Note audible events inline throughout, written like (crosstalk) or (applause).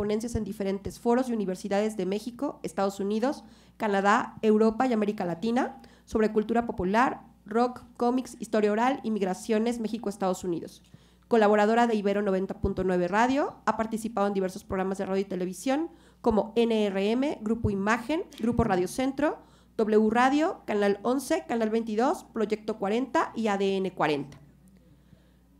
ponencias en diferentes foros y universidades de México, Estados Unidos, Canadá, Europa y América Latina sobre cultura popular, rock, cómics, historia oral y migraciones México-Estados Unidos. Colaboradora de Ibero 90.9 Radio, ha participado en diversos programas de radio y televisión como NRM, Grupo Imagen, Grupo Radio Centro, W Radio, Canal 11, Canal 22, Proyecto 40 y ADN 40.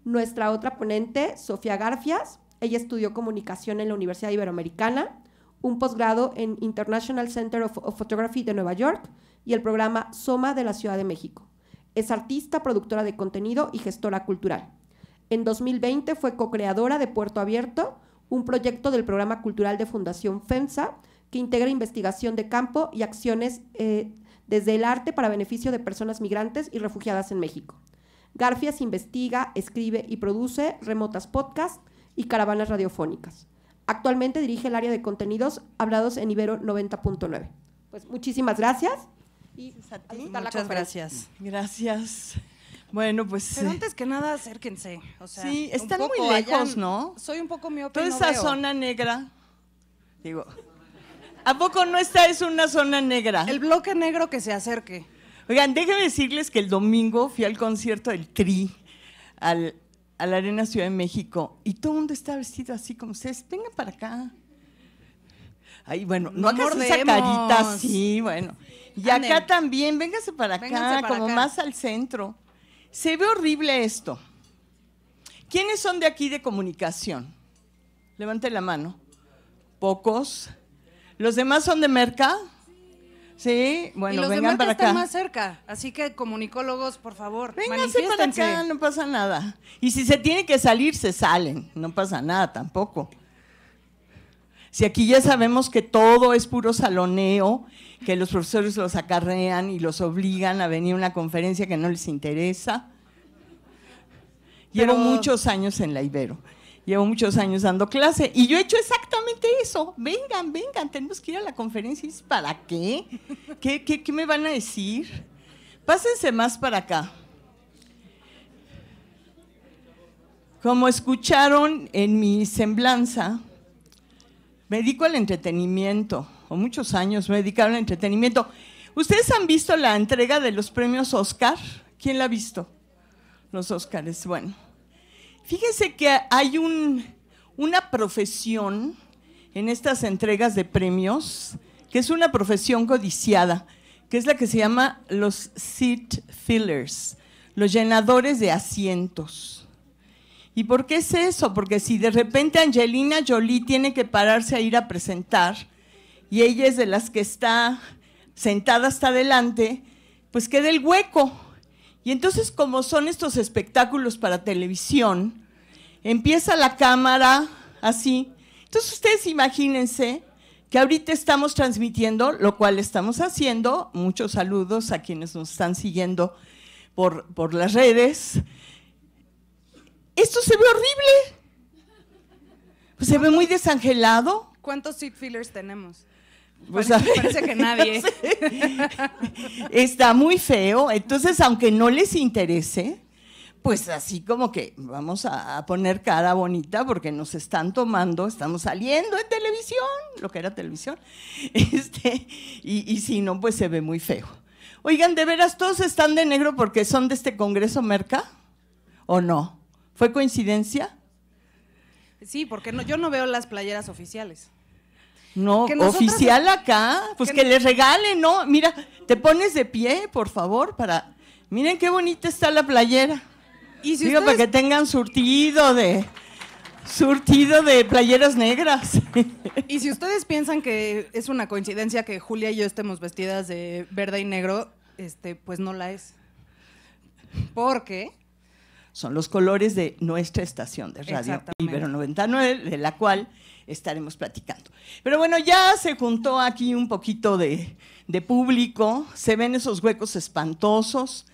Nuestra otra ponente, Sofía Garfias, ella estudió comunicación en la Universidad Iberoamericana, un posgrado en International Center of, Photography de Nueva York y el programa Soma de la Ciudad de México. Es artista, productora de contenido y gestora cultural. En 2020 fue co-creadora de Puerto Abierto, un proyecto del programa cultural de Fundación FEMSA que integra investigación de campo y acciones eh, desde el arte para beneficio de personas migrantes y refugiadas en México. Garfias investiga, escribe y produce Remotas podcasts y caravanas radiofónicas. Actualmente dirige el área de contenidos hablados en Ibero 90.9. Pues muchísimas gracias. Y Muchas gracias. Gracias. Bueno, pues. Pero antes que nada, acérquense. sí, están muy lejos, ¿no? Soy un poco miope. Toda esa zona negra. Digo. ¿A poco no está? Es una zona negra. El bloque negro que se acerque. Oigan, déjenme decirles que el domingo fui al concierto del Tri, al a la Arena Ciudad de México y todo el mundo está vestido así como ustedes, vengan para acá. Ahí, bueno, no, no esa carita así, bueno. Y acá también, véngase para acá, como más al centro. Se ve horrible esto. ¿Quiénes son de aquí de comunicación? Levante la mano. Pocos. ¿Los demás son de mercado? Sí, bueno, vengan para acá. están más cerca, así que comunicólogos, por favor, vénganse para acá, no pasa nada. Y si se tiene que salir, se salen, no pasa nada tampoco. Si aquí ya sabemos que todo es puro saloneo, que los profesores los acarrean y los obligan a venir a una conferencia que no les interesa. Llevo muchos años en la Ibero llevo muchos años dando clase y yo he hecho exactamente eso. Vengan, vengan, tenemos que ir a la conferencia. ¿Y para qué? ¿Qué, qué, qué me van a decir? Pásense más para acá. Como escucharon en mi semblanza, me dedico al entretenimiento, o muchos años me dedicaron al entretenimiento. ¿Ustedes han visto la entrega de los premios Oscar? ¿Quién la ha visto? Los Oscars, bueno. Fíjense que hay una profesión en estas entregas de premios, que es una profesión codiciada, que es la que se llama los seat fillers, los llenadores de asientos. ¿Y por qué es eso? Porque si de repente Angelina Jolie tiene que pararse a ir a presentar y ella es de las que está sentada hasta adelante, pues queda el hueco. Y entonces, como son estos espectáculos para televisión, empieza la cámara así. Entonces, ustedes imagínense que ahorita estamos transmitiendo, lo cual estamos haciendo. Muchos saludos a quienes nos están siguiendo por, las redes. Esto se ve horrible. se ve muy desangelado. ¿Cuántos seat fillers tenemos? Pues parece, que nadie. (laughs) Está muy feo. Entonces, aunque no les interese, pues así como que vamos a, poner cara bonita porque nos están tomando, estamos saliendo en televisión, lo que era televisión, (laughs) este, y, si no, pues se ve muy feo. Oigan, de veras, todos están de negro porque son de este Congreso Merca, ¿o no? ¿Fue coincidencia? Sí, porque yo no veo las playeras oficiales. No, oficial acá, pues que, les regalen, ¿no? Mira, te pones de pie, por favor, para... Miren qué bonita está la playera. ¿Y si Digo, para que tengan surtido de... Surtido de playeras negras. Y si ustedes piensan que es una coincidencia que Julia y yo estemos vestidas de verde y negro, este, pues no la es. Porque son los colores de nuestra estación de radio Ibero 99, de la cual estaremos platicando. Pero bueno, ya se juntó aquí un poquito de, público, se ven esos huecos espantosos,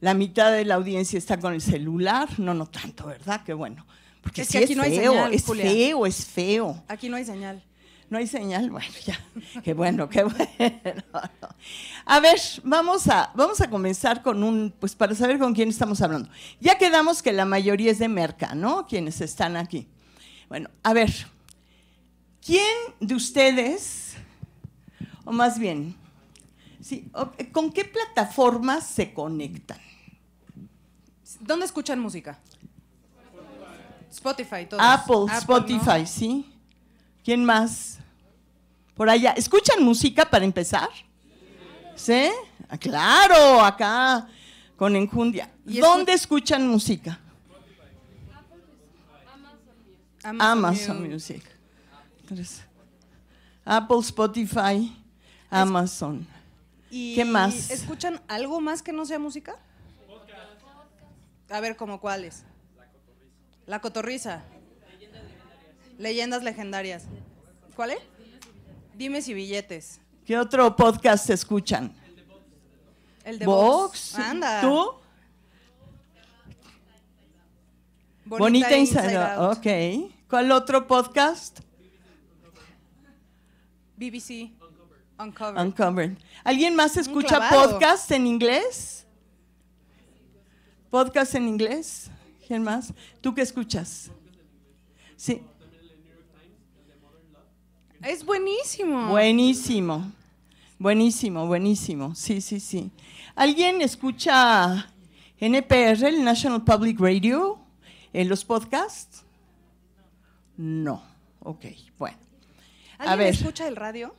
la mitad de la audiencia está con el celular, no, no tanto, ¿verdad? Qué bueno. Porque es aquí no hay feo, señal, es feo, es feo. Aquí no hay señal. No hay señal, (laughs) bueno, ya. Qué bueno, qué bueno. (laughs) A ver, vamos a, vamos a comenzar con un, pues para saber con quién estamos hablando. Ya quedamos que la mayoría es de Merca, ¿no? Quienes están aquí. Bueno, a ver, ¿quién de ustedes, o más bien, sí, con qué plataformas se conectan? ¿Dónde escuchan música? Spotify, Apple, Spotify, sí. ¿Quién más? por allá. ¿Escuchan música para empezar? ¿Sí? Ah, claro, acá con enjundia. ¿Dónde escuchan música? Amazon, Music. Apple, Spotify, Amazon. ¿Qué más? ¿Escuchan algo más que no sea música? A ver, ¿cómo cuáles? La cotorriza. La cotorriza. Leyendas legendarias. ¿Cuál es? Dime si billetes. ¿Qué otro podcast escuchan? El de Vox. Anda. ¿Tú? Bonita, Bonita e Inside, Ok. ¿Cuál otro podcast? BBC. Uncovered. Uncovered. ¿Alguien más escucha podcast en inglés? ¿Podcast en inglés? ¿Quién más? ¿Tú qué escuchas? Sí. Es buenísimo. Buenísimo. Buenísimo, buenísimo. Sí, sí, sí. ¿Alguien escucha NPR, el National Public Radio, en los podcasts? No. Ok, bueno. ¿Alguien a escucha el radio?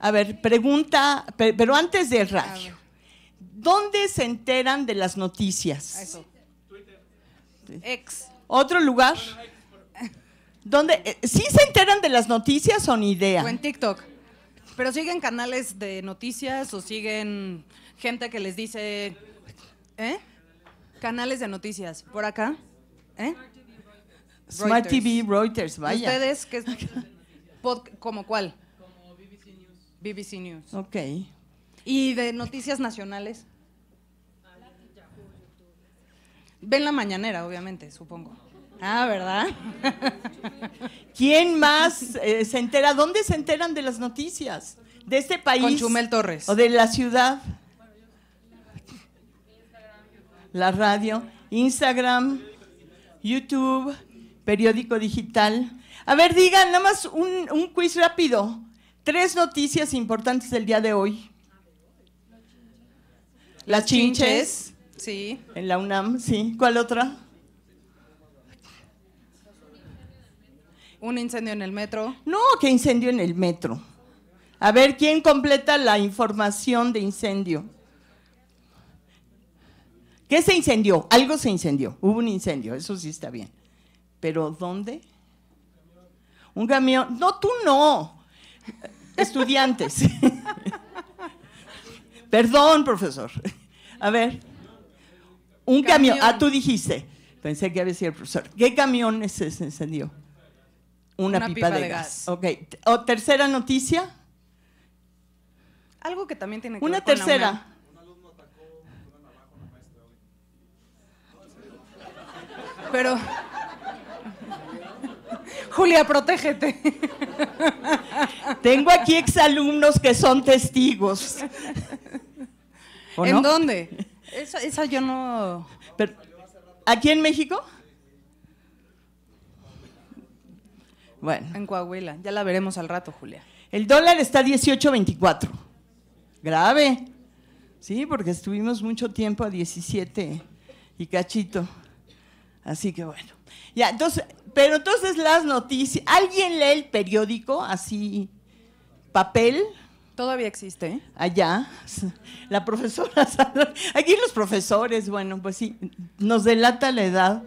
A ver, pregunta, pero antes del radio. ¿Dónde se enteran de las noticias? Eso. Twitter. Ex. ¿Otro lugar? ¿Dónde? Eh, ¿Sí se enteran de las noticias o ni idea? O en TikTok. Pero siguen canales de noticias o siguen gente que les dice. ¿Eh? Canales de noticias. ¿Por acá? ¿Eh? Smart TV, Reuters, vaya. ¿Ustedes qué? (laughs) ¿Como cuál? Como BBC News. BBC News. Ok. ¿Y de noticias nacionales? Ven la mañanera, obviamente, supongo. Ah, ¿verdad? ¿Quién más eh, se entera? ¿Dónde se enteran de las noticias? De este país. Con Chumel Torres. O de la ciudad. La radio, Instagram, YouTube, periódico digital. A ver, digan, nada más un, quiz rápido. Tres noticias importantes del día de hoy. Las chinches. Sí. En la UNAM, sí. ¿Cuál otra? Un incendio en el metro. No, que incendio en el metro. A ver, ¿quién completa la información de incendio? ¿Qué se incendió? Algo se incendió. Hubo un incendio, eso sí está bien. Pero ¿dónde? Un camión. No, tú no. Estudiantes. (laughs) Perdón, profesor. A ver. Un camión. a Ah, tú dijiste. Pensé que había sido el profesor. ¿Qué camiones se incendió? una, pipa, de, gas. Ok. O tercera noticia. Algo que también tiene que una ver con tercera. Pero. (laughs) Julia, protégete. (laughs) Tengo aquí exalumnos que son testigos. ¿En dónde? (laughs) Esa, yo no. ¿Aquí en México? Bueno. En Coahuila. Ya la veremos al rato, Julia. El dólar está 18.24. Grave. Sí, porque estuvimos mucho tiempo a 17 y cachito. Así que bueno. Ya, entonces, pero entonces las noticias. ¿Alguien lee el periódico así, papel? Todavía existe. ¿eh? Allá. La profesora. Aquí los profesores, bueno, pues sí, nos delata la edad,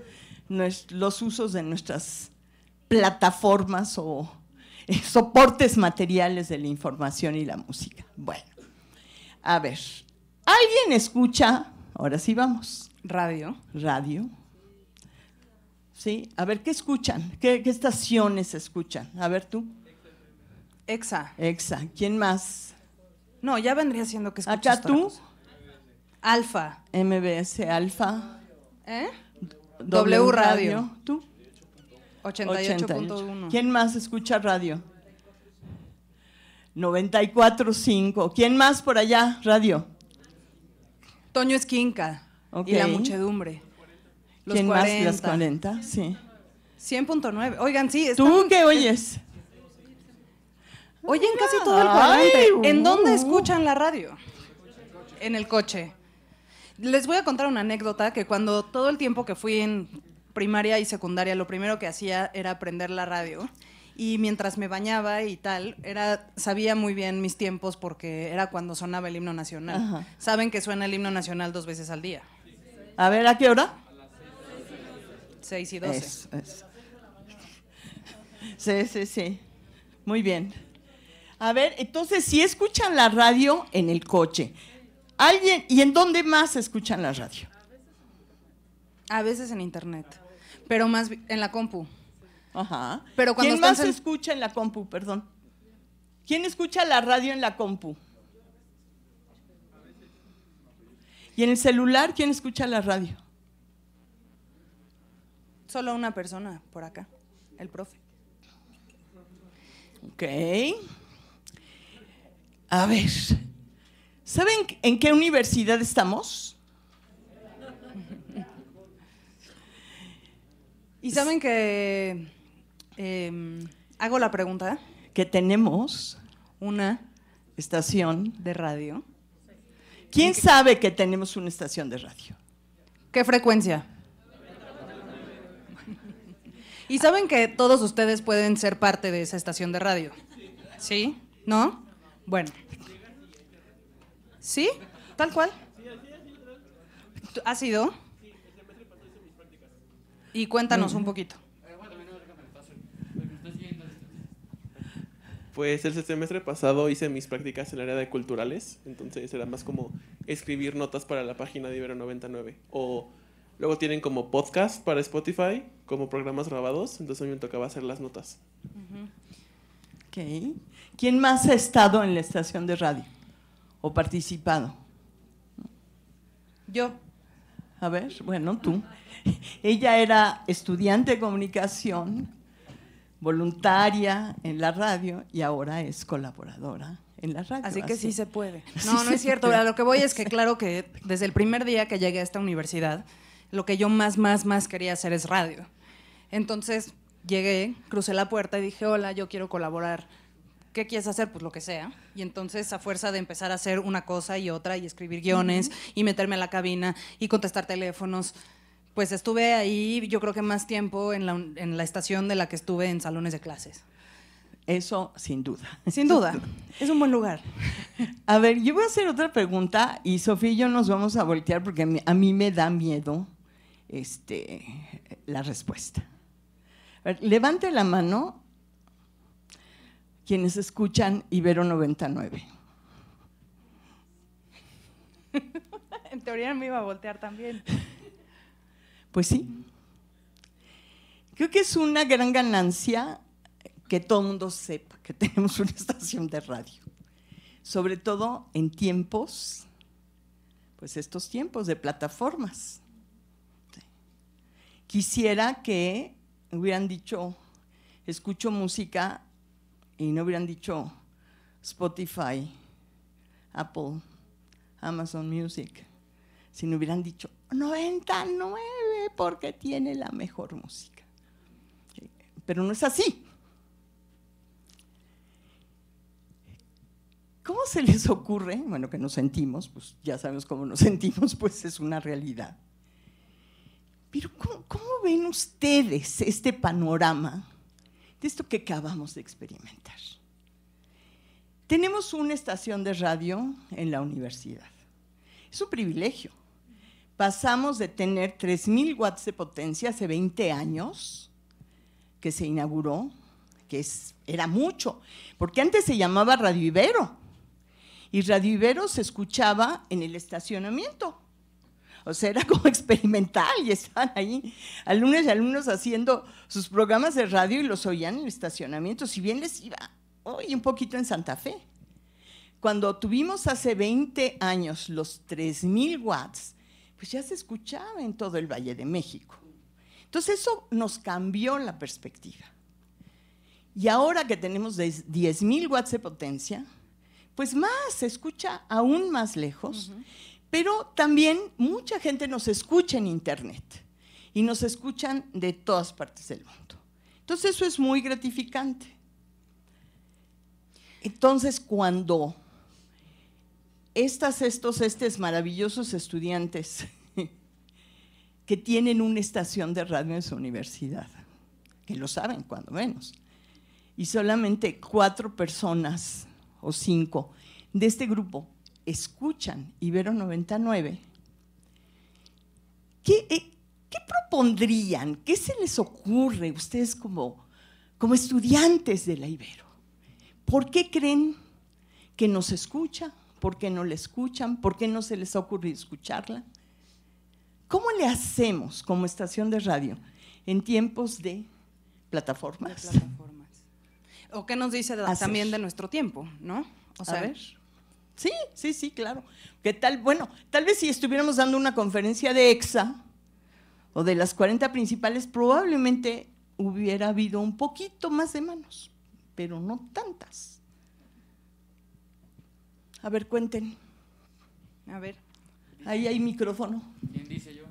los usos de nuestras plataformas o eh, soportes materiales de la información y la música. Bueno, a ver, ¿alguien escucha? Ahora sí vamos. Radio. Radio. Sí, a ver, ¿qué escuchan? ¿Qué, estaciones escuchan? A ver tú. Exa. Exa. ¿Quién más? No, ya vendría siendo que escuchas Acá tú. Alfa. MBS Alfa. ¿Eh? W, Radio. ¿Tú? 88.1. ¿Quién más escucha radio? 94.5. ¿Quién más por allá, radio? Toño Esquinca okay. y la muchedumbre. ¿Quién más? Las 40, sí. 100.9. Oigan, sí. ¿Tú qué oyes? Oyen casi todo el 40. ¿En uh. dónde escuchan la radio? En el coche. Les voy a contar una anécdota que cuando todo el tiempo que fui en primaria y secundaria lo primero que hacía era aprender la radio y mientras me bañaba y tal, era, sabía muy bien mis tiempos porque era cuando sonaba el himno nacional. Saben que suena el himno nacional dos veces al día. A ver, ¿a qué hora? Seis y doce. Sí, sí, sí. Muy bien. A ver, entonces, si escuchan la radio en el coche, ¿alguien, ¿y en dónde más escuchan la radio? A veces en internet, pero más en la compu. ¿Quién más escucha en la compu, perdón? ¿Quién escucha la radio en la compu? ¿Y en el celular quién escucha la radio? Solo una persona por acá, el profe. Ok. A ver, ¿saben en qué universidad estamos? Y saben que em, hago la pregunta. Que tenemos una estación de radio. ¿Quién sabe que tenemos una estación de radio? ¿Qué frecuencia? y saben que todos ustedes pueden ser parte de esa estación de radio. ¿Sí? ¿No? Bueno. ¿Sí? ¿Tal cual? ¿Ha sido? Y cuéntanos mm. un poquito. Pues el semestre pasado hice mis prácticas en el área de culturales, entonces era más como escribir notas para la página de Ibero 99. O luego tienen como podcast para Spotify, como programas grabados, entonces a mí me tocaba hacer las notas. Okay. ¿Quién más ha estado en la estación de radio o participado? Yo. A ver, bueno, tú. (laughs) Ella era estudiante de comunicación, voluntaria en la radio y ahora es colaboradora en la radio. Así que sí se puede. (laughs) No, no es cierto. lo que voy es que claro que desde el primer día que llegué a esta universidad, lo que yo más, más, más quería hacer es radio. Entonces llegué, crucé la puerta y dije, hola, yo quiero colaborar ¿qué quieres hacer? Pues lo que sea. Y entonces, a fuerza de empezar a hacer una cosa y otra, y escribir guiones, y meterme a la cabina, y contestar teléfonos, pues estuve ahí, yo creo que más tiempo en la, estación de la que estuve en salones de clases. Eso sin duda. Sin duda. (laughs) es un buen lugar. A ver, yo voy a hacer otra pregunta y Sofía y yo nos vamos a voltear porque a mí, me da miedo este, la respuesta. levante la mano quienes escuchan Ibero 99. (laughs) en teoría me iba a voltear también. Pues sí. Creo que es una gran ganancia que todo el mundo sepa que (laughs) tenemos una estación de radio, sobre todo en tiempos, pues estos tiempos de plataformas. Quisiera que hubieran dicho, escucho música y no hubieran dicho Spotify, Apple, Amazon Music, sino hubieran dicho 99 porque tiene la mejor música. Pero no es así. ¿Cómo se les ocurre? Bueno, que nos sentimos, pues ya sabemos cómo nos (laughs) sentimos, pues es una realidad. Pero ¿cómo, ven ustedes este panorama de esto que acabamos de experimentar. Tenemos una estación de radio en la universidad. Es un privilegio. Pasamos de tener 3.000 watts de potencia hace 20 años, que se inauguró, que era mucho, porque antes se llamaba Radio Ibero. Y Radio Ibero se escuchaba en el estacionamiento, o sea, era como (laughs) experimental y estaban ahí alumnos y alumnos haciendo sus programas de radio y los oían en el estacionamiento, si bien les iba hoy un poquito en Santa Fe. Cuando tuvimos hace 20 años los 3.000 watts, pues ya se escuchaba en todo el Valle de México. Entonces eso nos cambió la perspectiva. Y ahora que tenemos 10.000 watts de potencia, pues más, se escucha aún más lejos. Pero también mucha gente nos escucha en Internet y nos escuchan de todas partes del mundo. Entonces eso es muy gratificante. Entonces cuando estas, estos, estos maravillosos estudiantes (laughs) que tienen una estación de radio en su universidad, que lo saben cuando menos, y solamente cuatro personas o cinco de este grupo escuchan Ibero 99, eh, ¿qué, propondrían? ¿Qué se les ocurre ustedes como, como estudiantes de la Ibero? ¿Por qué creen que nos escucha? ¿Por qué no la escuchan? ¿Por qué no se les ha ocurrido escucharla? ¿Cómo le hacemos como estación de radio en tiempos de plataformas? ¿O qué nos dice también de nuestro tiempo, no? O sea, Sí, sí, sí, claro. ¿Qué tal? Bueno, tal vez si estuviéramos dando una conferencia de EXA o de las 40 principales, probablemente hubiera habido un poquito más de manos, pero no tantas. A ver, cuenten. A ver, ahí hay micrófono. ¿Quién dice yo?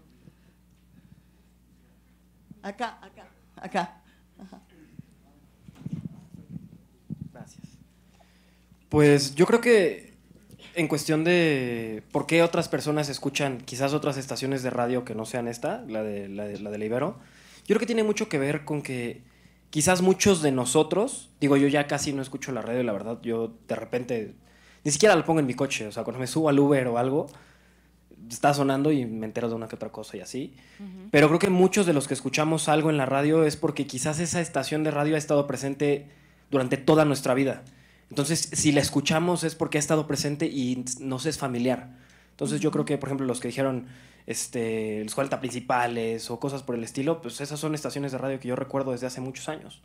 Acá, acá, acá. Gracias. Pues yo creo que en cuestión de por qué otras personas escuchan quizás otras estaciones de radio que no sean esta, la de la, de, la Ibero, yo creo que tiene mucho que ver con que quizás muchos de nosotros, digo yo ya casi no escucho la radio, la verdad, yo de repente ni siquiera la pongo en mi coche, o sea, cuando me subo al Uber o algo, está sonando y me entero de una que otra cosa y así. Pero creo que muchos de los que escuchamos algo en la radio es porque quizás esa estación de radio ha estado presente durante toda nuestra vida. Entonces, si la escuchamos es porque ha estado presente y nos es familiar. Entonces, yo creo que, por ejemplo, los que dijeron este, los 40 principales o cosas por el estilo, pues esas son estaciones de radio que yo recuerdo desde hace muchos años.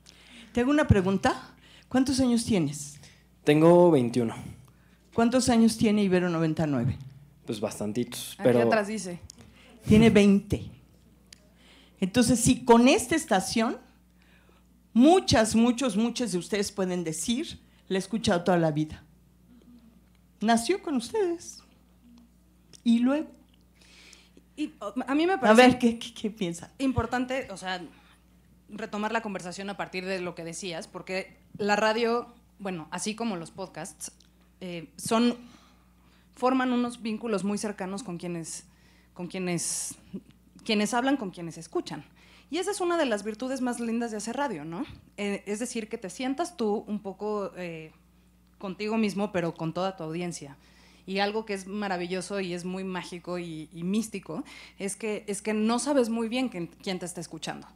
Te hago una pregunta. ¿Cuántos años tienes? Tengo 21. ¿Cuántos años tiene Ibero 99? Pues bastantitos. Pero... Aquí atrás dice. Tiene 20. Entonces, si con esta estación, muchas, muchos, muchos de ustedes pueden decir la he escuchado toda la vida. Nació con ustedes. Y luego... a mí me parece... A ver, ¿qué, piensa? Importante, o sea, retomar la conversación a partir de lo que decías, porque la radio, bueno, así como los podcasts, eh, son forman unos vínculos muy cercanos con quienes, con quienes, quienes hablan, con quienes escuchan. Y esa es una de las virtudes más lindas de hacer radio, ¿no? Eh, es decir, que te sientas tú un poco eh, contigo mismo, pero con toda tu audiencia. Y algo que es maravilloso y es muy mágico y, místico es que, es que no sabes muy bien quién te está escuchando.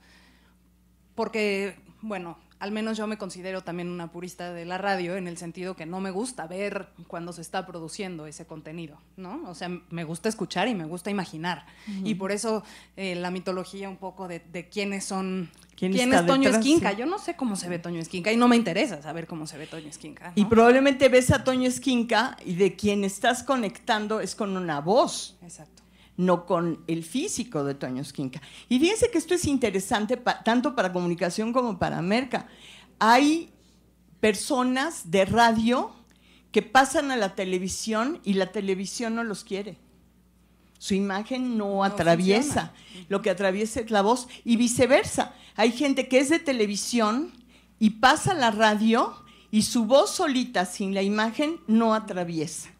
Porque, bueno, al menos yo me considero también una purista de la radio en el sentido que no me gusta ver cuando se está produciendo ese contenido, ¿no? O sea, me gusta escuchar y me gusta imaginar. Y por eso eh, la mitología un poco de, quiénes son ¿Quién, es Toño Esquinca? Yo no sé cómo se ve Toño Esquinca y no me interesa saber cómo se ve Toño Esquinca. Y probablemente ves a Toño Esquinca y de quien estás conectando es con una voz. Exacto no con el físico de Toño Esquinca. Y fíjense que esto es interesante tanto para comunicación como para Merca. Hay personas de radio que pasan a la televisión y la televisión no los quiere. Su imagen no, atraviesa, lo que atraviesa es la voz y viceversa. Hay gente que es de televisión y pasa a la radio y su voz solita sin la imagen no atraviesa.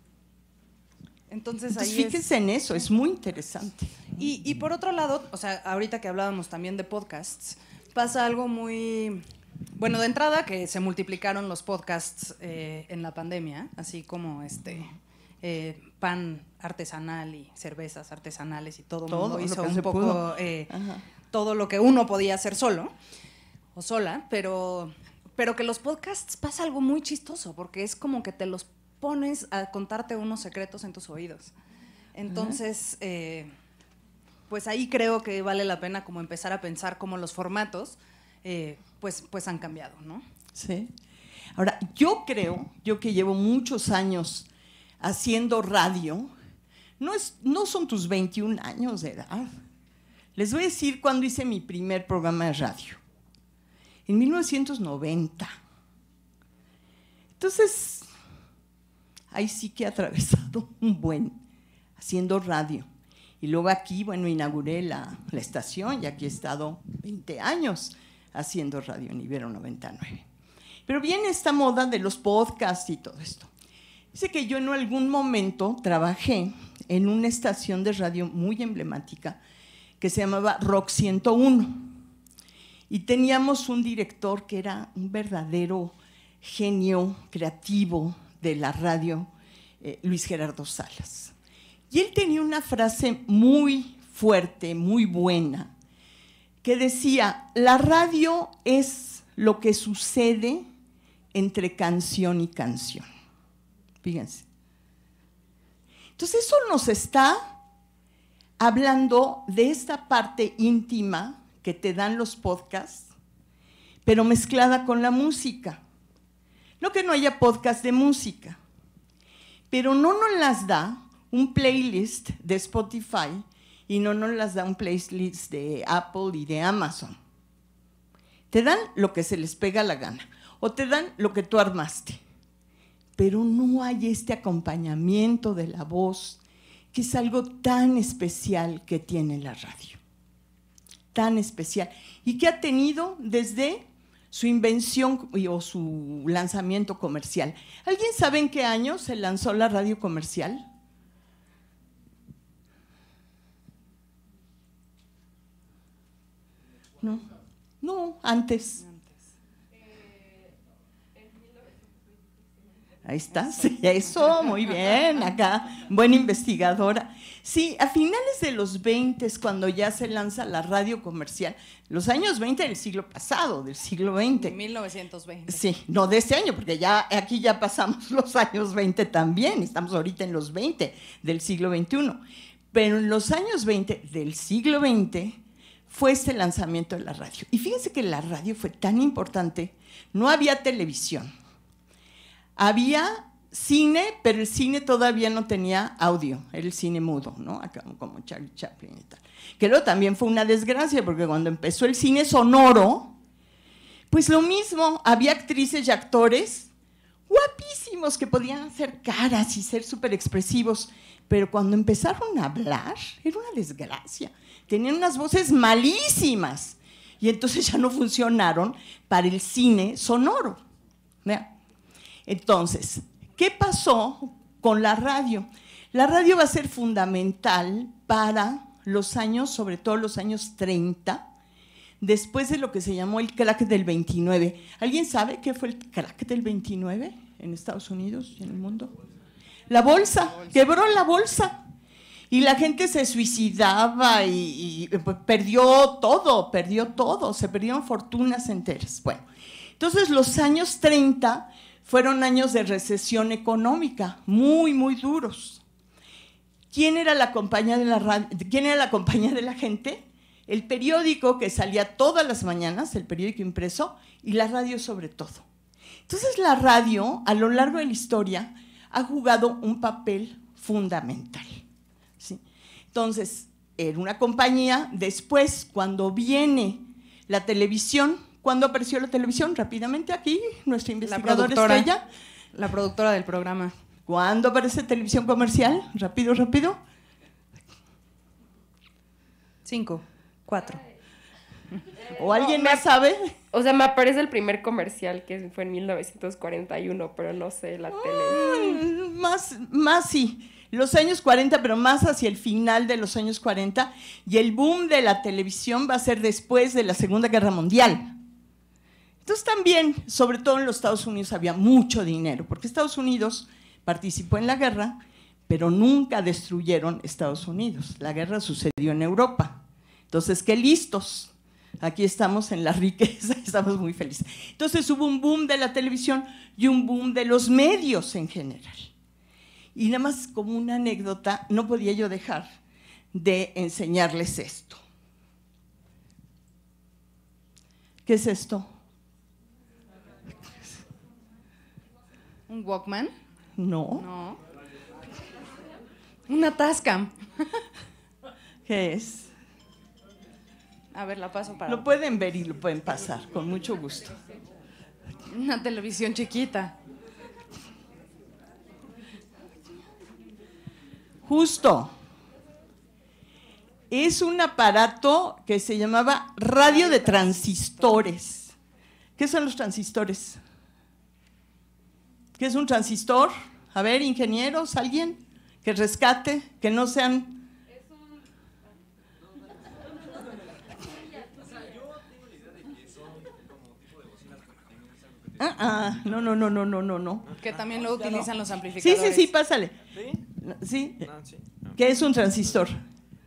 Entonces, ahí fíjense en eso, es muy interesante. Y, por otro lado, o sea, ahorita que hablábamos también de podcasts, pasa algo muy... Bueno, de entrada que se multiplicaron los podcasts eh, en la pandemia, así como este eh, pan artesanal y cervezas artesanales y todo, todo mundo hizo un poco eh, todo lo que uno podía hacer solo o sola, pero, pero que los podcasts pasa algo muy chistoso, porque es como que te los pones a contarte unos secretos en tus oídos. Entonces, eh, pues ahí creo que vale la pena como empezar a pensar cómo los formatos eh, pues, pues han cambiado, ¿no? Sí. Ahora, yo creo, yo que llevo muchos años haciendo radio, no, es, no son tus 21 años de edad. Les voy a decir cuando hice mi primer programa de radio. En 1990. Entonces, ahí sí que he atravesado (laughs) un buen, haciendo radio. Y luego aquí, bueno, inauguré la, estación y aquí he estado 20 años haciendo radio en Ibero 99. Pero viene esta moda de los podcasts y todo esto. Dice que yo en algún momento trabajé en una estación de radio muy emblemática que se llamaba Rock 101. Y teníamos un director que era un verdadero genio creativo, de la radio, eh, Luis Gerardo Salas. Y él tenía una frase muy fuerte, muy buena, que decía, la radio es lo que sucede entre canción y canción. Fíjense. Entonces eso nos está hablando de esta parte íntima que te dan los podcasts, pero mezclada con la música. No que no haya podcast de música, pero no nos las da un playlist de Spotify y no nos las da un playlist de Apple y de Amazon. Te dan lo que se les pega la gana o te dan lo que tú armaste, pero no hay este acompañamiento de la voz que es algo tan especial que tiene la radio, tan especial y que ha tenido desde su invención o su lanzamiento comercial. ¿Alguien sabe en qué año se lanzó la radio comercial? No, no, antes. Ahí estás, (laughs) eso, muy bien, acá, buena investigadora. Sí, a finales de los 20, cuando ya se lanza la radio comercial, los años 20 del siglo pasado, del siglo 20. 1920. Sí, no de ese año, porque ya aquí ya pasamos (laughs) los años 20 también, estamos ahorita en los 20 del siglo XXI. Pero en los años 20 del siglo XX fue este lanzamiento de la radio. Y fíjense que la radio fue tan importante, no había televisión había cine, pero el cine todavía no tenía audio, era el cine mudo, ¿no? Acá, como Charlie Chaplin y tal. Que luego también fue una desgracia, porque cuando empezó el cine sonoro, pues lo mismo, había actrices y actores guapísimos que podían hacer caras y ser súper expresivos, pero cuando empezaron a hablar, era una desgracia. Tenían unas voces malísimas y entonces ya no funcionaron para el cine sonoro. Entonces, ¿qué pasó con la radio? La radio va a ser fundamental para los años, sobre todo los años 30, después de lo que se llamó el crack del 29. ¿Alguien sabe qué fue el crack del 29 en Estados Unidos y en el mundo? La bolsa, quebró la bolsa. Y la gente se suicidaba y, pues, perdió todo, perdió todo, se perdieron fortunas enteras. Bueno, entonces los años 30 fueron años de recesión económica, muy, muy duros. ¿Quién era la compañía de la, ¿quién era la, compañía de la gente? El periódico que salía todas las mañanas, el periódico impreso, y la radio sobre todo. Entonces la radio, a lo largo de la historia, ha jugado un papel fundamental. Entonces, era una compañía, después, cuando viene la televisión, ¿Cuándo apareció la televisión? Rápidamente aquí, nuestra investigadora la estrella. La productora del programa. ¿Cuándo aparece televisión comercial? Rápido, rápido. Cinco, cuatro. ¿O alguien más sabe? O sea, me aparece el primer comercial que fue en 1941, pero no sé la televisión. tele. Mm, más, más sí. Los años 40, pero más hacia el final de los años 40. Y el boom de la televisión va a ser después de la Segunda Guerra Mundial. Entonces también, sobre todo en los Estados Unidos, había mucho dinero, porque Estados Unidos participó en la guerra, pero nunca destruyeron Estados Unidos. La guerra sucedió en Europa. Entonces, qué listos. Aquí estamos en la (laughs) riqueza, estamos muy felices. Entonces hubo un boom de la televisión y un boom de los medios en general. Y nada más como una anécdota, no podía yo dejar de enseñarles esto. ¿Qué es esto? ¿Un Walkman? No. No. Una tasca, ¿Qué es? A ver, la paso para. Lo pueden ver y lo pueden pasar, con mucho gusto. Una televisión chiquita. Justo. Es un aparato que se llamaba radio de transistores. ¿Qué son los transistores? ¿Qué es un transistor? A ver, ingenieros, alguien que rescate, que no sean... Ah, ah, no, no, no, no, no, no, no. Que también lo utilizan los amplificadores. Sí, sí, sí, pásale. ¿Sí? Sí. Ah, ¿Qué es un transistor?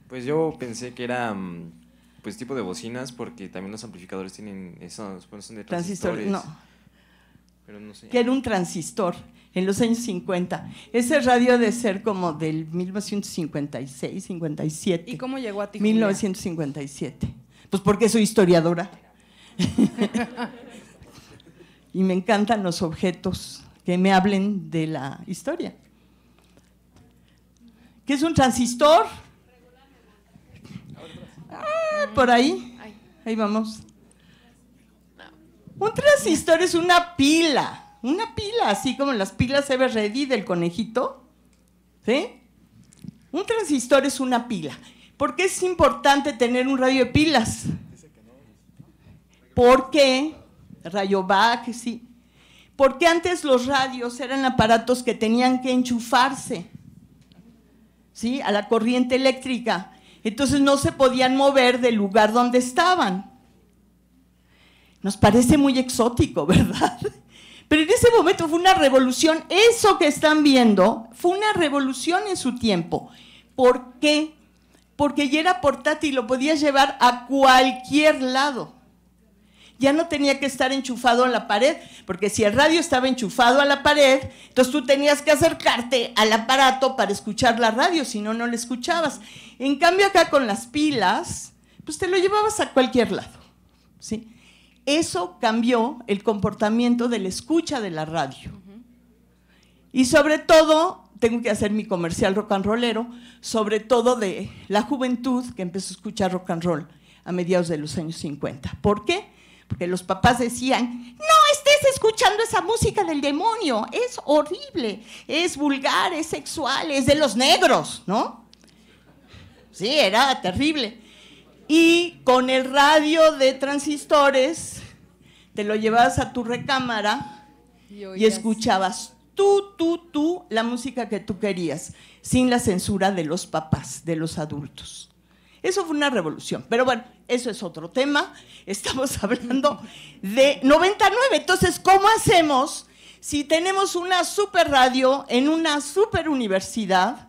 Pues yo pensé que era mm, pues tipo de bocinas porque también los amplificadores tienen esos, son de transistores. no que era un transistor en los años 50. Ese radio de ser como del 1956, 57. ¿Y cómo llegó a ti? 1957. Pues porque soy historiadora. (laughs) y me encantan los objetos que me hablen de la historia. ¿Qué es un transistor? Ah, por ahí. Ahí vamos. Un transistor es una pila, una pila, así como las pilas Everready del conejito. ¿Sí? Un transistor es una pila. ¿Por qué es importante tener un radio de pilas? Porque, rayo back, sí. Porque antes los radios eran aparatos que tenían que enchufarse, ¿sí? A la corriente eléctrica. Entonces no se podían mover del lugar donde estaban. Nos parece muy exótico, (laughs) ¿verdad? Pero en ese momento fue una revolución, eso que están viendo, fue una revolución en su tiempo. ¿Por qué? Porque ya era portátil, lo podías llevar a cualquier lado. Ya no tenía que estar enchufado en la pared, porque si el radio estaba enchufado a la pared, entonces tú tenías que acercarte al aparato para escuchar la radio, si no, no la escuchabas. En cambio acá con las pilas, pues te lo llevabas a cualquier lado. ¿sí? Eso cambió el comportamiento de la escucha de la radio. Y sobre todo, tengo que hacer mi comercial rock and rollero, sobre todo de la juventud que empezó a escuchar rock and roll a mediados de los años 50. ¿Por qué? Porque los papás decían, no estés escuchando esa música del demonio, es horrible, es vulgar, es sexual, es de los negros, ¿no? Sí, era terrible y con el radio de transistores te lo llevabas a tu recámara y, escuchabas tú, tú, tú la música que tú querías, sin la censura de los papás, de los adultos. Eso fue una revolución, pero bueno, eso es otro tema. Estamos (laughs) hablando de 99. Entonces, ¿cómo hacemos si tenemos una super radio en una super universidad?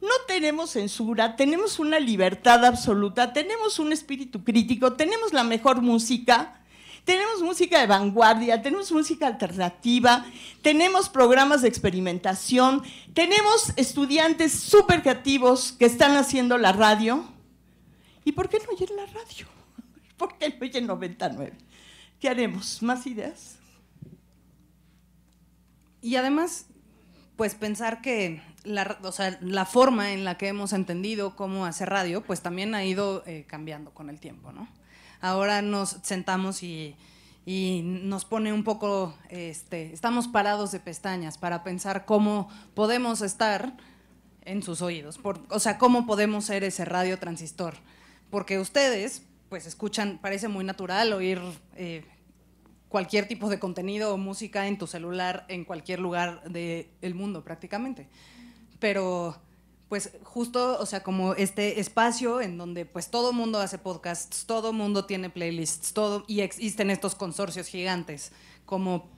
no tenemos censura, tenemos una libertad absoluta, tenemos un espíritu crítico, tenemos la mejor música, tenemos música de vanguardia, tenemos música alternativa, tenemos programas de experimentación, tenemos estudiantes súper creativos que están haciendo la radio. ¿Y por qué no oyen la radio? (laughs) ¿Por qué no oyen 99? ¿Qué haremos? ¿Más ideas? Y además, pues pensar que la, forma en la que hemos entendido cómo hacer radio, pues también ha ido eh, cambiando con el tiempo, Ahora nos sentamos y, nos pone un poco, este, estamos parados de pestañas para pensar cómo podemos estar en sus oídos, o sea, cómo podemos ser ese radio transistor, porque ustedes, pues escuchan, parece muy natural oír eh, cualquier tipo de contenido o música en tu celular en cualquier lugar del mundo prácticamente pero pues justo, o sea, como este espacio en donde pues todo mundo hace podcasts, todo mundo tiene playlists, todo y existen estos consorcios gigantes como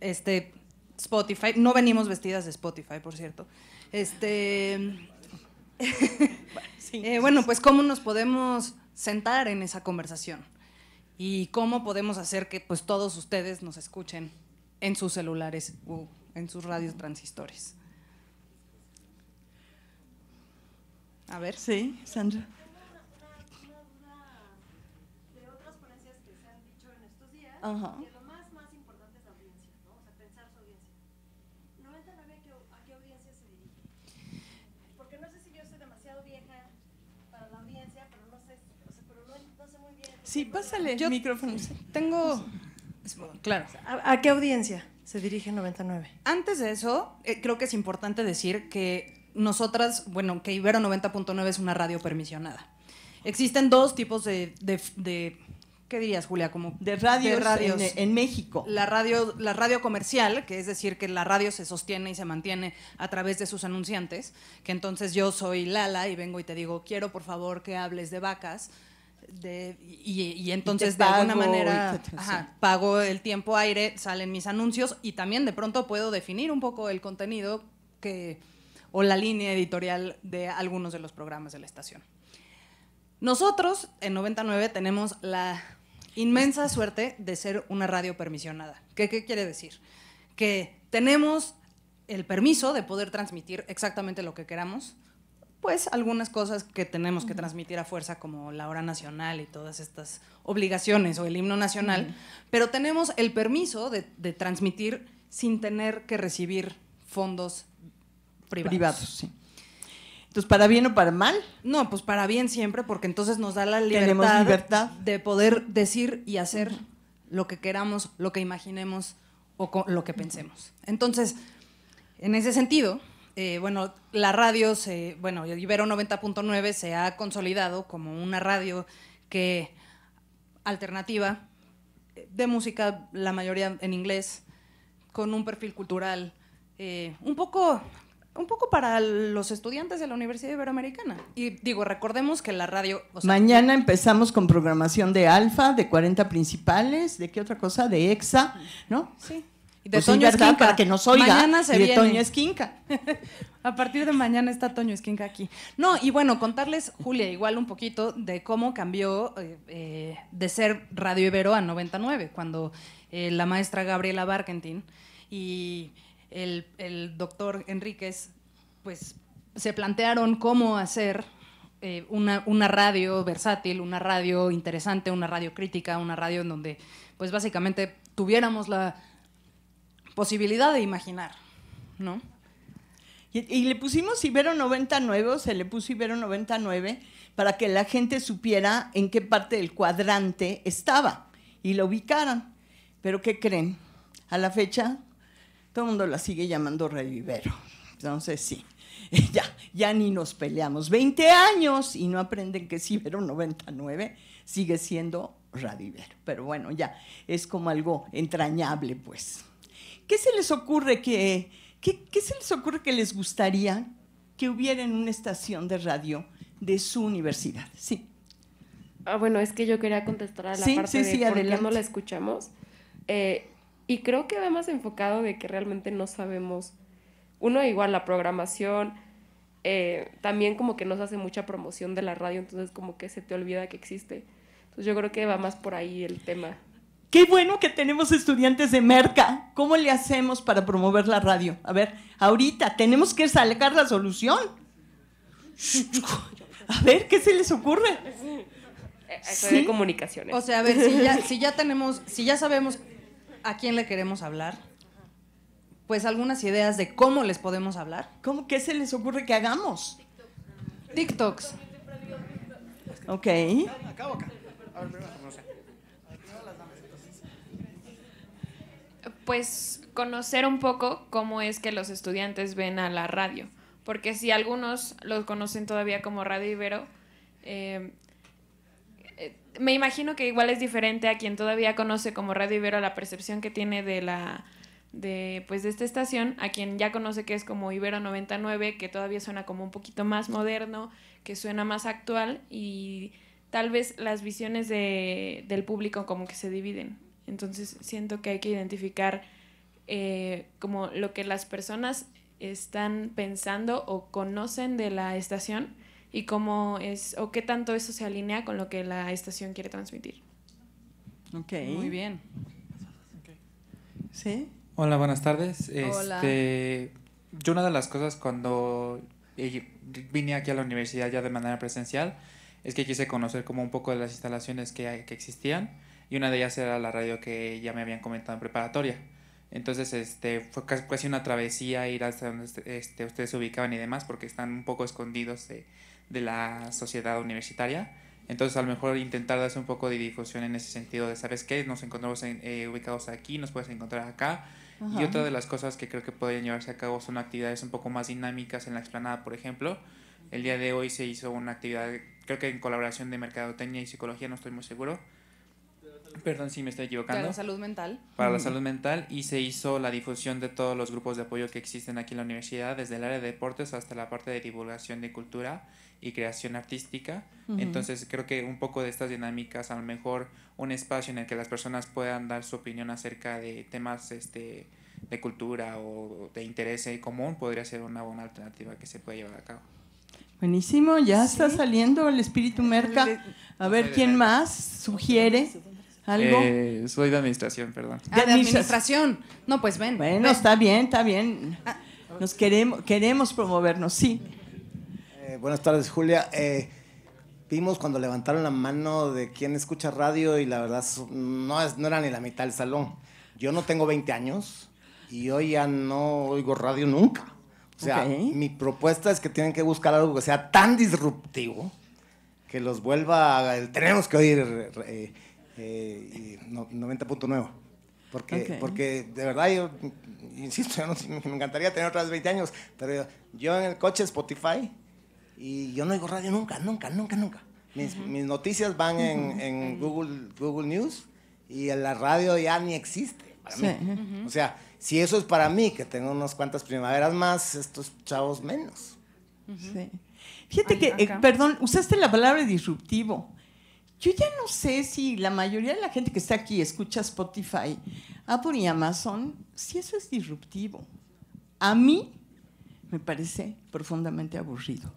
este Spotify, no venimos vestidas de Spotify, por cierto. Este (laughs) eh, bueno, pues cómo nos podemos sentar en esa conversación y cómo podemos hacer que pues todos ustedes nos escuchen en sus celulares o en sus radios transistores. A ver. Sí, Sandra. De otras ponencias que se han dicho en estos días, Ajá. que lo más, más importante es la audiencia, ¿no? O sea, pensar su audiencia. 99, ¿a qué audiencia se dirige? Porque no sé si yo soy demasiado vieja para la audiencia, pero no sé, o sea, pero no, no sé muy bien. Sí, pásale el micrófono. Tengo... Pues, claro. ¿A, qué audiencia se dirige 99? Antes de eso, eh, creo que es importante decir que nosotras, bueno, que Ibero 90.9 es una radio permisionada. Existen dos tipos de, ¿qué dirías, Julia? Como de radios, En, México. La radio, la radio comercial, que es decir, que la radio se sostiene y se mantiene a través de sus anunciantes, que entonces yo soy Lala y vengo y te digo, quiero por favor que hables de vacas. y, entonces de alguna manera pago el tiempo aire, salen mis anuncios y también de pronto puedo definir un poco el contenido que, o la línea editorial de algunos de los programas de la estación. Nosotros en 99 tenemos la inmensa suerte de ser una radio permisionada. ¿Qué, quiere decir? Que tenemos el permiso de poder transmitir exactamente lo que queramos, pues algunas cosas que tenemos que transmitir a fuerza, como la hora nacional y todas estas obligaciones o el himno nacional, pero tenemos el permiso de, transmitir sin tener que recibir fondos privados. sí. Entonces, ¿para bien o para mal? No, pues para bien siempre, porque entonces nos da la libertad, de poder decir y hacer lo que queramos, lo que imaginemos o lo que pensemos. Entonces, en ese sentido, eh, bueno, la radio, se, bueno, Ibero 90.9 se ha consolidado como una radio que alternativa, eh, de música, la mayoría en inglés, con un perfil cultural, eh, un poco un poco para los estudiantes de la Universidad Iberoamericana. Y digo, recordemos que la radio... Mañana empezamos con programación de Alfa, de 40 principales, de qué otra cosa, de EXA, ¿no? Sí. Y de pues Toño Esquinca. Para que nos oiga. Mañana se de Toño Esquinca. (laughs) A partir de mañana está Toño Esquinca aquí. No, y bueno, contarles, Julia, igual un poquito de cómo cambió eh, eh, de ser Radio Ibero a 99, cuando eh, la maestra Gabriela Barkentin y el, doctor Enríquez, pues se plantearon cómo hacer eh, una, radio versátil, una radio interesante, una radio crítica, una radio en donde, pues básicamente, tuviéramos la posibilidad de imaginar, ¿no? Y, le pusimos Ibero 99, se le puso Ibero 99, para que la gente supiera en qué parte del cuadrante estaba y lo ubicaran. Pero ¿qué creen? A la fecha todo el mundo la sigue llamando Radivero. Entonces, sí, (laughs) ya, ya ni nos peleamos. 20 años y no aprenden que pero 99 sigue siendo Radivero. Pero bueno, ya, es como algo entrañable, pues. ¿Qué se les ocurre que, se les ocurre que les gustaría que hubiera una estación de radio de su universidad? Sí. Ah, bueno, es que yo quería contestar a la parte de sí, por no la escuchamos. Eh, y creo que va más enfocado de que realmente no sabemos. Uno, igual la programación, eh, también como que no se hace mucha promoción de la radio, entonces como que se te olvida que existe. Entonces yo creo que va más por ahí el tema. Qué bueno que tenemos estudiantes de Merca. ¿Cómo le hacemos para promover la radio? A ver, ahorita tenemos que sacar la solución. A ver, ¿qué se les ocurre? Eso eh, eh, de comunicaciones. O sea, a ver, si ya, si ya tenemos, si ya sabemos a quién le queremos hablar, pues algunas ideas de cómo les podemos hablar. ¿Cómo ¿Qué se les ocurre que hagamos? TikToks. Ok. Pues conocer un poco cómo es que los estudiantes ven a la radio. Porque si algunos los conocen todavía como Radio Ibero, eh, eh, me imagino que igual es diferente a quien todavía conoce como Radio Ibero la percepción que tiene de la de pues de esta estación, a quien ya conoce que es como Ibero 99, que todavía suena como un poquito más moderno, que suena más actual y tal vez las visiones de, del público como que se dividen. Entonces siento que hay que identificar eh, como lo que las personas están pensando o conocen de la estación y cómo es o qué tanto eso se alinea con lo que la estación quiere transmitir. Ok. Muy bien. ¿Sí? Hola, buenas tardes. Hola. Este, yo una de las cosas cuando vine aquí a la universidad ya de manera presencial es que quise conocer como un poco de las instalaciones que, que existían y una de ellas era la radio que ya me habían comentado en preparatoria. Entonces, este, fue casi una travesía ir hasta donde este, ustedes se ubicaban y demás porque están un poco escondidos de la sociedad universitaria. Entonces, a lo mejor intentar darse un poco de difusión en ese sentido de, ¿sabes qué? Nos encontramos eh, ubicados aquí, nos puedes encontrar acá. Y otra de las cosas que creo que pueden llevarse a cabo son actividades un poco más dinámicas en la explanada, por ejemplo. El día de hoy se hizo una actividad, creo que en colaboración de Mercadotecnia y Psicología, no estoy muy seguro. Perdón si me estoy equivocando. Para la salud mental. Para la salud mental y se hizo la difusión de todos los grupos de apoyo que existen aquí en la universidad, desde el área de deportes hasta la parte de divulgación de cultura y creación artística. Entonces creo que un poco de estas dinámicas, a lo mejor un espacio en el que las personas puedan dar su opinión acerca de temas este, de cultura o de interés común, podría ser una buena alternativa que se pueda llevar a cabo. Buenísimo, ya está saliendo el espíritu merca. A ver, ¿quién más sugiere? ¿Algo? Eh, soy de administración, perdón. de ah, administración. No, pues ven. Bueno, está bien, está bien. Ah. Nos queremos, queremos promovernos, sí buenas tardes, Julia. Eh, vimos cuando levantaron la mano de quien escucha radio y la verdad no, es, no era ni la mitad del salón. Yo no tengo 20 años y hoy ya no oigo radio nunca. O sea, mi propuesta es que tienen que buscar algo que sea tan disruptivo que los vuelva. A, tenemos que oír 90.9. Eh, eh, porque, porque de verdad yo, insisto, (laughs) me encantaría tener otras 20 años, pero yo en el coche Spotify y yo no digo radio nunca, nunca, nunca, nunca. Mis, noticias van en, Google, Google News y la radio ya ni existe O sea, si eso es para mí, que tengo unas cuantas primaveras más, estos chavos menos. Fíjate que, eh, perdón, usaste la palabra disruptivo. Yo ya no sé si la mayoría de la gente que está aquí escucha Spotify, Apple y Amazon, si eso es disruptivo. A mí me parece profundamente aburrido.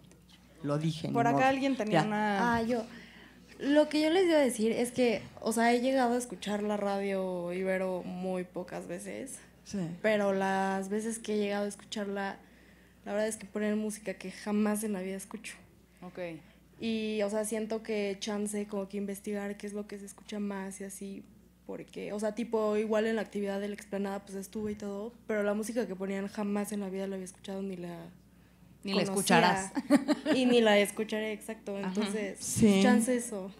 Lo dije. Por acá alguien tenía una... Ah, yo. Lo que yo les iba a decir es que, o sea, he llegado a escuchar la radio Ibero muy pocas veces. Sí. Pero las veces que he llegado a escucharla, la verdad es que ponen música que jamás en la vida escucho. Ok. Y, o sea, siento que chance como que investigar qué es lo que se escucha más y así, porque, o sea, tipo, igual en la actividad de la explanada, pues estuve y todo, pero la música que ponían jamás en la vida la había escuchado ni la ni la escucharás. (laughs) Y ni la escucharé, exacto. Entonces, chance eso.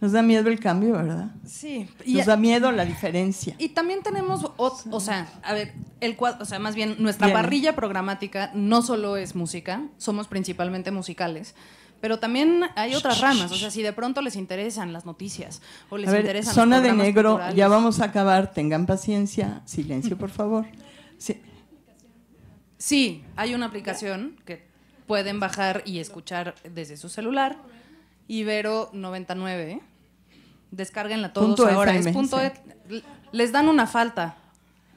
Nos da miedo el cambio, ¿verdad? Sí. Nos da miedo la diferencia. Y también tenemos, o, sea, a ver, el o sea, más bien nuestra parrilla programática no solo es música, somos principalmente musicales. Pero también hay otras ramas, o sea, si de pronto les interesan las noticias o les Zona de negro, ya vamos a acabar, tengan paciencia, silencio por favor. Sí. Sí, hay una aplicación que pueden bajar y escuchar desde su celular. Ibero 99. Descárguenla todos ahora. punto les dan una falta.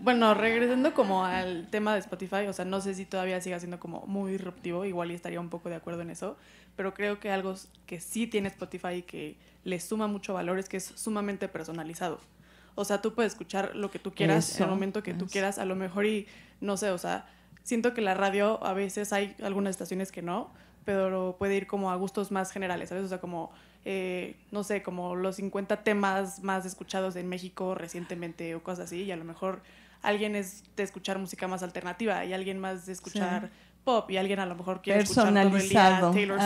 Bueno, regresando como al tema de Spotify, o sea, no sé si todavía siga siendo como muy disruptivo, igual y estaría un poco de acuerdo en eso, pero creo que algo que sí tiene Spotify y que le suma mucho valor es que es sumamente personalizado. O sea, tú puedes escuchar lo que tú quieras en el momento que tú quieras, a lo mejor y no sé, o sea, siento que la radio a veces hay algunas estaciones que no, pero puede ir como a gustos más generales, ¿sabes? O sea, como, eh, no sé, como los 50 temas más escuchados en México recientemente o cosas así, y a lo mejor alguien es de escuchar música más alternativa y alguien más de escuchar pop y alguien a lo mejor quiere Personalizado. escuchar Taylor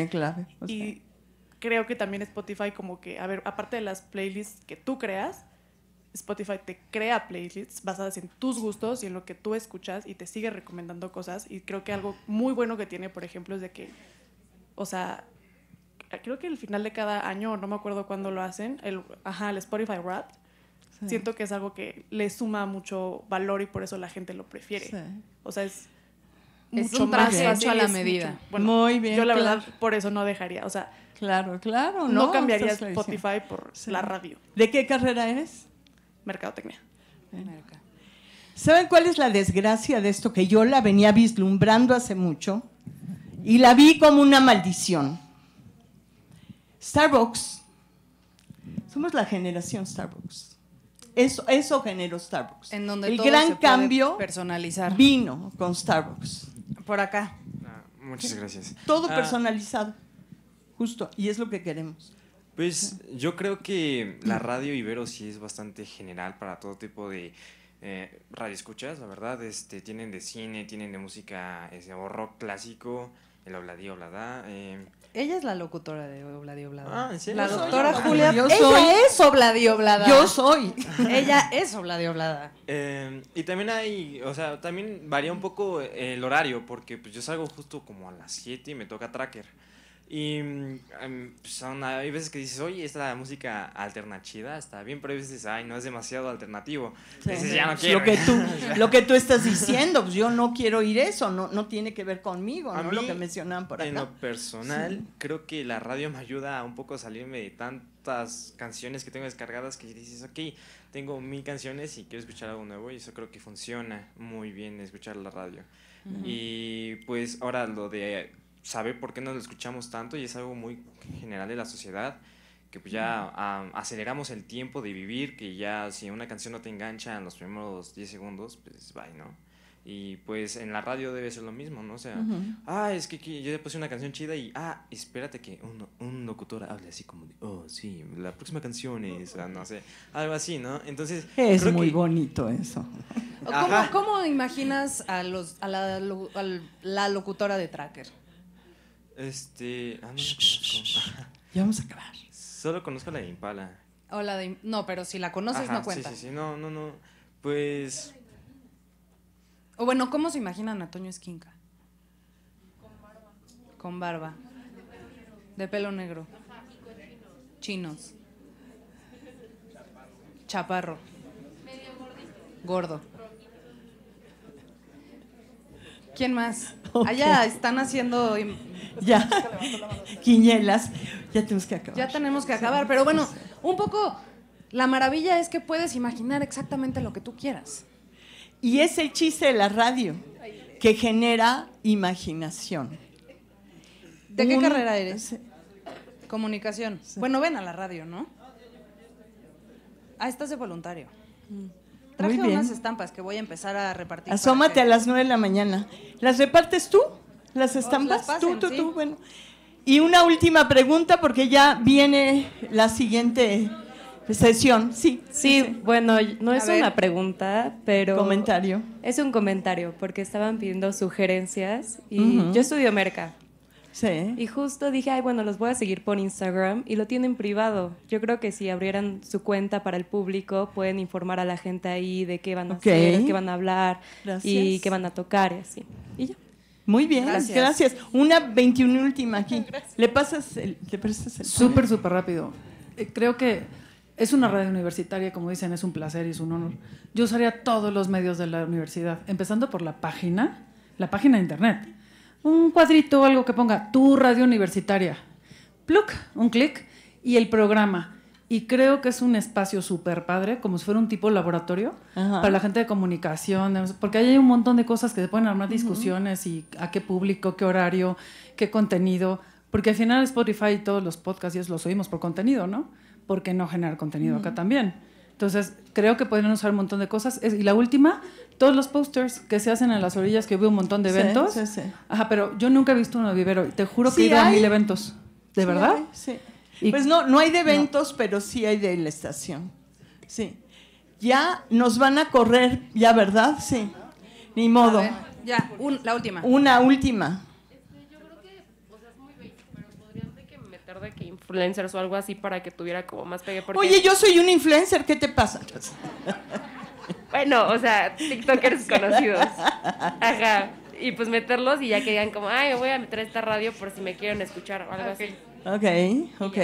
Has clave. Y creo que también Spotify como que, a ver, aparte de las playlists que tú creas, Spotify te crea playlists basadas en tus gustos y en lo que tú escuchas y te sigue recomendando cosas. Y creo que algo muy bueno que tiene, por ejemplo, es de que, o sea, creo que el final de cada año, no me acuerdo cuándo lo hacen, el, ajá, Spotify Wrap siento que es algo que le suma mucho valor y por eso la gente lo prefiere. O sea, es mucho un más a la medida. Muy bien. Yo la verdad por eso no dejaría, o sea, claro, claro, no, cambiaría Spotify por la radio. ¿De qué carrera eres? mercadotecnia. ¿Saben cuál es la desgracia de esto? Que yo la venía vislumbrando hace mucho y la vi como una maldición. Starbucks, somos la generación Starbucks. Eso, eso generó Starbucks. el gran cambio personalizar. vino con Starbucks. Por acá. Ah, muchas gracias. Todo ah. personalizado. Justo. Y es lo que queremos. Pues yo creo que la radio Ibero sí es bastante general para todo tipo de eh, radio escuchas, la verdad. Este, tienen de cine, tienen de música ese, o rock clásico, el Obladí Oblada. Eh. Ella es la locutora de Obladí Oblada. Ah, La doctora Julia. (laughs) ella es Obladí Oblada. Yo em, soy. ella es Obladí Oblada. y también hay, o sea, también varía un poco el horario, porque pues yo salgo justo como a las 7 y me toca tracker. Y em, hay veces que dices, oye, esta música alternativa está bien, pero hay veces, ay, no es demasiado alternativo. Dices, ya no quiero. Lo que, tú, (laughs) lo que tú estás diciendo, pues yo no quiero oír eso, no, no tiene que ver conmigo, ¿no? lo que mencionaban por acá. En lo personal, creo que la radio me ayuda a un poco a salirme de tantas canciones que tengo descargadas que dices, ok, tengo mil canciones y quiero escuchar algo nuevo, y eso creo que funciona muy bien escuchar la radio. Y pues ahora lo de saber por qué nos lo escuchamos tanto y es algo muy general de la sociedad que pues ya aceleramos el tiempo de vivir, que ya si una canción no te engancha en los primeros 10 segundos, pues bye, ¿no? Y pues en la radio debe ser lo mismo, ¿no? O sea, ah, es que, yo le puse una canción chida y, ah, espérate que un, locutor hable así como oh, sí, la próxima canción es, ah, no sé, algo así, ¿no? Entonces... Es muy bonito eso. ¿Cómo, imaginas a, los, la, a la locutora de Tracker? Este. Ah, (laughs) ya vamos a acabar. Solo conozco la de Impala. No, pero si la conoces, no cuenta. Sí, sí, sí. No, no, no. Pues. O bueno, ¿cómo se imaginan a Toño Esquinca? Con barba. Con barba. De pelo negro. Ajá, chinos. Chaparro. Medio gordito. Gordo. ¿Quién más? Allá (laughs) ah, están haciendo (laughs) ya, Quiñelas, ya tenemos que acabar. Ya tenemos que acabar, pero bueno, un poco la maravilla es que puedes imaginar exactamente lo que tú quieras. Y es el chiste de la radio, que genera imaginación. ¿De qué carrera eres? Comunicación. Bueno, ven a la radio, ¿no? Ah, estás de voluntario. Mm. Traje unas estampas que voy a empezar a repartir. Asómate a las 9 de la mañana. ¿Las repartes tú? las estampas. Y una última pregunta porque ya viene la siguiente sesión. Sí. Sí, bueno, no es una pregunta, pero comentario. Es un comentario porque estaban pidiendo sugerencias y yo estudio merca. Sí. Y justo dije, ay, bueno, los voy a seguir por Instagram y lo tienen privado. Yo creo que si abrieran su cuenta para el público, pueden informar a la gente ahí de qué van a hacer, qué van a hablar y qué van a tocar y así. Y ya. Muy bien, gracias. Una 21 última aquí. Le pasas el, le Súper, súper rápido. Eh, creo que es una radio universitaria, como dicen, es un placer y es un honor. Yo usaría todos los medios de la universidad, empezando por la página, la página de internet. Un cuadrito, algo que ponga tu radio universitaria. Pluc, un clic y el programa. Y creo que es un espacio súper padre, como si fuera un tipo de laboratorio para la gente de comunicación, porque ahí hay un montón de cosas que se pueden armar discusiones y a qué público, qué horario, qué contenido, porque al final Spotify y todos los podcasts los oímos por contenido, ¿no? ¿Por qué no generar contenido acá también? Entonces, creo que pueden usar un montón de cosas. y la última, todos los posters que se hacen en las orillas, que veo un montón de eventos. Sí, sí, Ajá, pero yo nunca he visto uno de vivero. Te juro que he a mil eventos. ¿De verdad? sí. Pues no, no hay de eventos, pero sí hay de la estación. Sí. Ya nos van a correr, ya, ¿verdad? Sí. Ni modo. ya, la última. Una última. pero podrían de que meter de que influencers o algo así para que tuviera como más pegue. Porque... Oye, yo soy un influencer, ¿qué te pasa? bueno, o sea, TikTokers conocidos. Ajá. Y pues meterlos y ya que digan como, ay, me voy a meter esta radio por si me quieren escuchar o algo así. Ok, ok.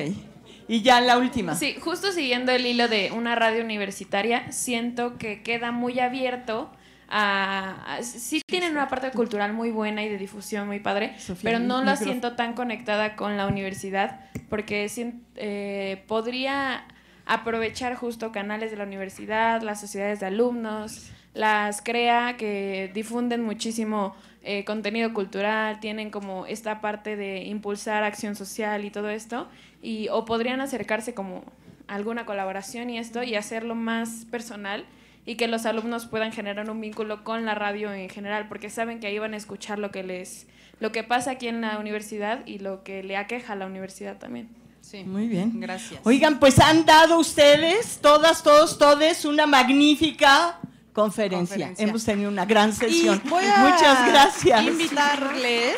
Y ya la última. Sí, justo siguiendo el hilo de una radio universitaria, siento que queda muy abierto a... sí tienen una parte cultural muy buena y de difusión muy padre, pero no la siento tan conectada con la universidad porque eh, podría aprovechar justo canales de la universidad, las sociedades de alumnos, las CREA que difunden muchísimo eh, contenido cultural, tienen como esta parte de impulsar acción social y todo esto, y, o podrían acercarse como alguna colaboración y esto y hacerlo más personal y que los alumnos puedan generar un vínculo con la radio en general, porque saben que ahí van a escuchar lo que les lo que pasa aquí en la universidad y lo que le aqueja a la universidad también. Sí. Muy bien. Gracias. Oigan, pues han dado ustedes, todas, todos, todes, una magnífica conferencia. Hemos tenido una gran sesión. Muchas gracias. Invitarles.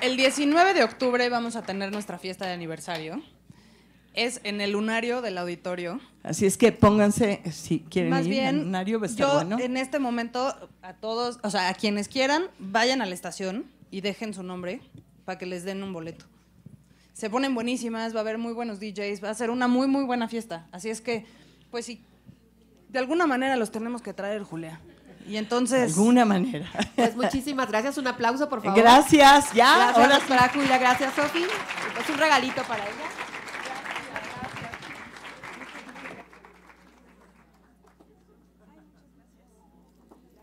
El 19 de octubre vamos a tener nuestra fiesta de aniversario. Es en el lunario del auditorio. Así es que pónganse, si quieren Más bien, lunario, va yo, En este momento, a todos, o sea, a quienes quieran, vayan a la estación y dejen su nombre para que les den un boleto. Se ponen buenísimas, va a haber muy buenos DJs, va a ser una muy, muy buena fiesta. Así es que, pues si de alguna manera los tenemos que traer, Julia. Y entonces. De alguna manera. Pues muchísimas gracias. Un aplauso, por favor. Gracias, ya. Gracias Hola. para Julia, gracias, Sofi. es un regalito para ella.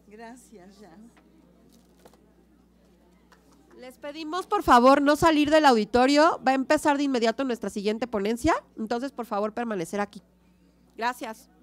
Gracias, ya. Les pedimos por favor no salir del auditorio. Va a empezar de inmediato nuestra siguiente ponencia. Entonces, por favor, permanecer aquí. Gracias.